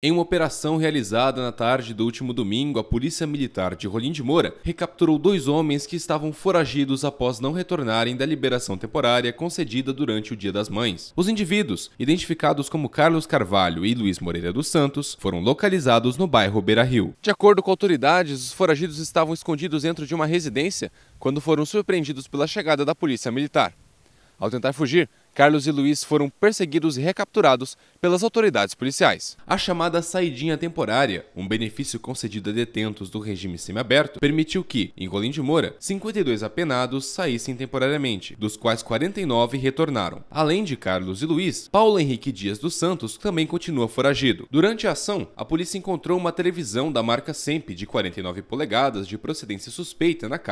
Em uma operação realizada na tarde do último domingo, a Polícia Militar de Rolim de Moura recapturou dois homens que estavam foragidos após não retornarem da liberação temporária concedida durante o Dia das Mães. Os indivíduos, identificados como Carlos Carvalho e Luiz Moreira dos Santos, foram localizados no bairro Beira Rio. De acordo com autoridades, os foragidos estavam escondidos dentro de uma residência quando foram surpreendidos pela chegada da Polícia Militar. Ao tentar fugir, Carlos e Luiz foram perseguidos e recapturados pelas autoridades policiais. A chamada saidinha temporária, um benefício concedido a detentos do regime semiaberto, permitiu que, em Colim de Moura, 52 apenados saíssem temporariamente, dos quais 49 retornaram. Além de Carlos e Luiz, Paulo Henrique Dias dos Santos também continua foragido. Durante a ação, a polícia encontrou uma televisão da marca Sempre de 49 polegadas de procedência suspeita na casa